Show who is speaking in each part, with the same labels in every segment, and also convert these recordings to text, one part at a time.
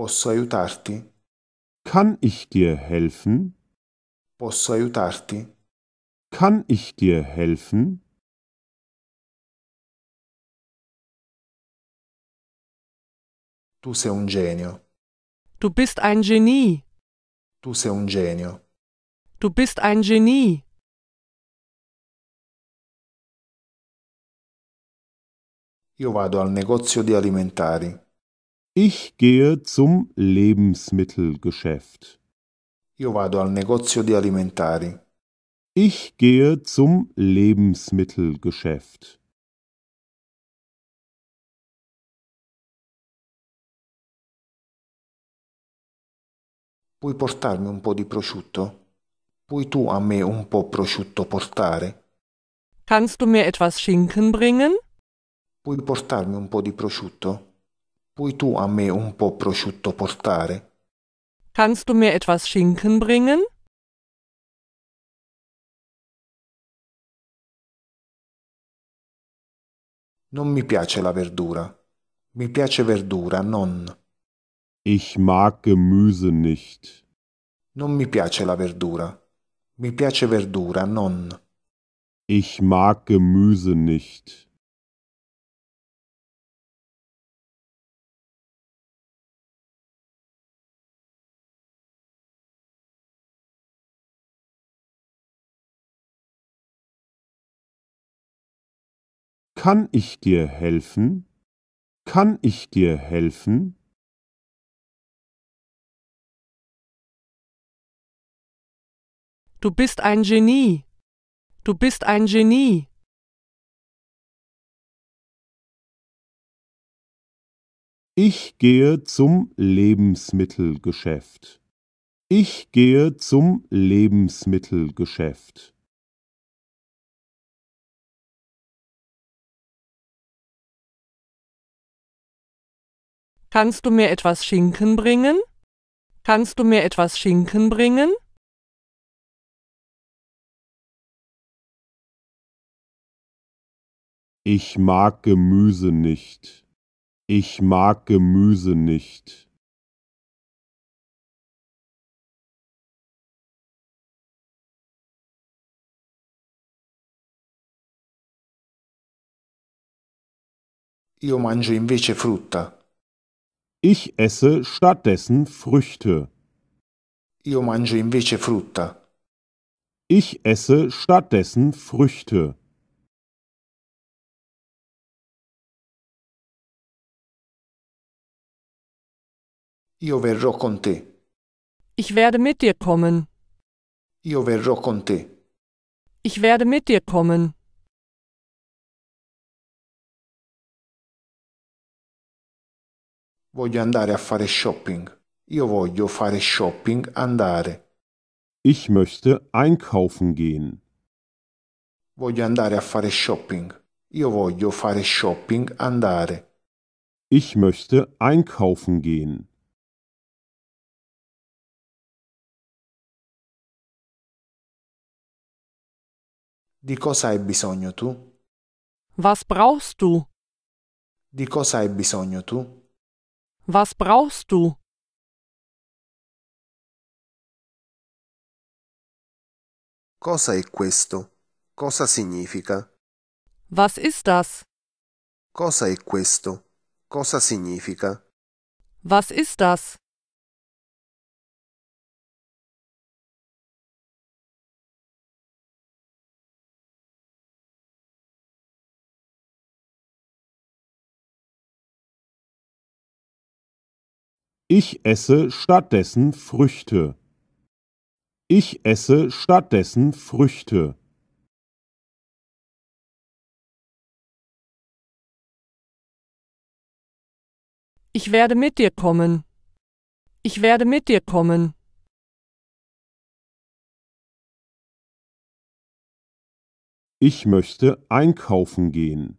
Speaker 1: Posso aiutarti? Kann ich dir helfen? Posso aiutarti? Kann ich dir helfen? Tu sei un genio. Du bist ein Genie. Tu sei un genio. Du bist ein Genie. Io vado al negozio di alimentari. Ich gehe zum Lebensmittelgeschäft. Io vado al negozio di alimentari. Ich gehe zum Lebensmittelgeschäft. Puoi portarmi un po' di prosciutto? Puoi tu a me un po' prosciutto portare? Kannst du mir etwas Schinken bringen? Puoi portarmi un po' di prosciutto? Vuoi tu a me un po' prosciutto portare? Kannst du mir etwas Schinken bringen? Non mi piace la verdura. Mi piace verdura, non. Ich mag Gemüse nicht. Non mi piace la verdura. Mi piace verdura, non. Ich mag Gemüse nicht. Kann ich dir helfen? Kann ich dir helfen? Du bist ein Genie. Du bist ein Genie. Ich gehe zum Lebensmittelgeschäft. Ich gehe zum Lebensmittelgeschäft. Kannst du mir etwas Schinken bringen? Kannst du mir etwas Schinken bringen? Ich mag Gemüse nicht. Ich mag Gemüse nicht. Io mangio invece frutta. Ich esse stattdessen Früchte. Io mangio invece frutta. Ich esse stattdessen Früchte. Io verrò con te. Ich werde mit dir kommen. Io verrò con te. Ich werde mit dir kommen. Voglio andare a fare shopping. Io voglio fare shopping andare. Ich möchte einkaufen gehen. Voglio andare a fare shopping. Io voglio fare shopping andare. Ich möchte einkaufen gehen. Di cosa hai bisogno tu? Was brauchst du? Di cosa hai bisogno tu? Was brauchst du? Cosa è questo? Cosa significa? Was ist das? Cosa è questo? Cosa significa? Was ist das? Ich esse stattdessen Früchte. Ich esse stattdessen Früchte. Ich werde mit dir kommen. Ich werde mit dir kommen. Ich möchte einkaufen gehen.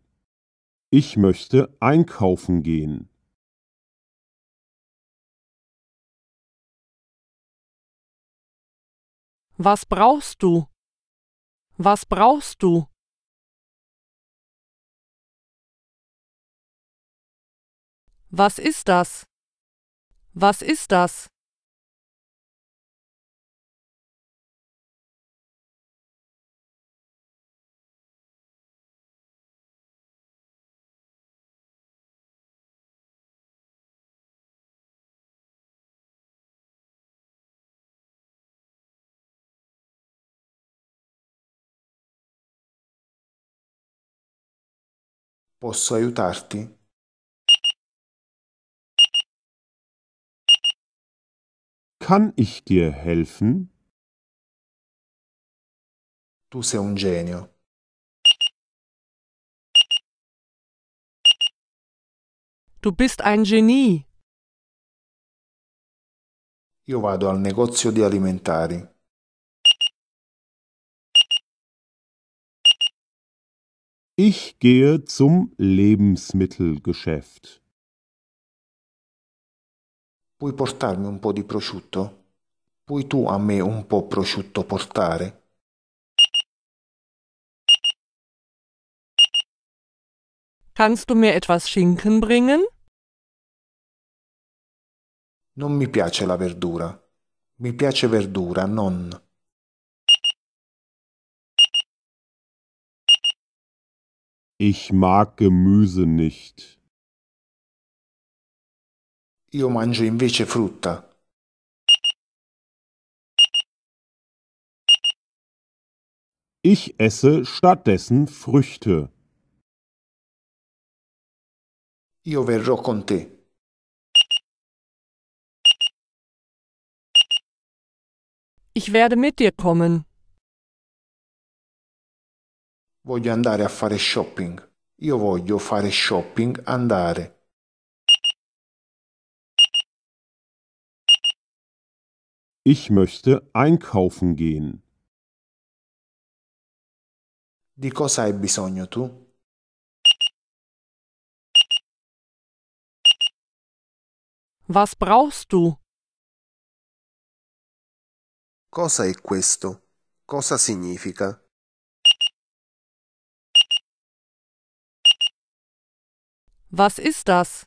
Speaker 1: Ich möchte einkaufen gehen. Was brauchst du? Was brauchst du? Was ist das? Was ist das? Posso aiutarti? Kann ich dir helfen? Tu sei un genio. Du bist ein Genie. Io vado al negozio di alimentari. Ich gehe zum Lebensmittelgeschäft. Puoi portarmi un po' di prosciutto? Puoi tu a me un po' prosciutto portare? Kannst du mir etwas Schinken bringen? Non mi piace la verdura. Mi piace verdura, non. Ich mag Gemüse nicht. Io mangio invece frutta. Ich esse stattdessen Früchte. Io verrò con te. Ich werde mit dir kommen. Voglio andare a fare shopping. Io voglio fare shopping, andare. Ich möchte einkaufen gehen. Di cosa hai bisogno tu? Was brauchst du? Cosa è questo? Cosa significa? Was ist das?